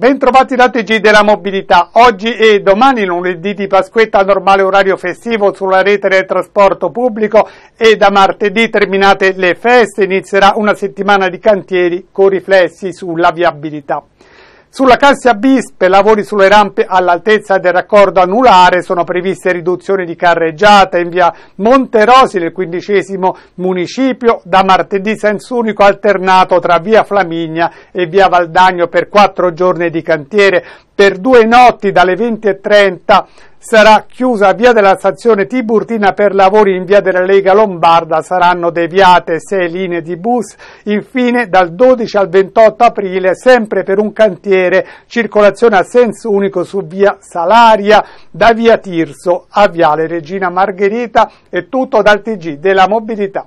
Bentrovati da TG della Mobilità. Oggi e domani, lunedì di Pasquetta, normale orario festivo sulla rete del trasporto pubblico e da martedì, terminate le feste, inizierà una settimana di cantieri con riflessi sulla viabilità. Sulla Cassia Bispe, lavori sulle rampe all'altezza del raccordo anulare, sono previste riduzioni di carreggiata in via Monterosi nel quindicesimo municipio, da martedì senso unico alternato tra via Flaminia e via Valdagno per quattro giorni di cantiere, per due notti dalle 20.30 sarà chiusa via della stazione Tiburtina per lavori in via della Lega Lombarda, saranno deviate sei linee di bus, infine dal 12 al 28 aprile sempre per un cantiere circolazione a senso unico su via Salaria da via Tirso a viale Regina Margherita e tutto dal TG della mobilità.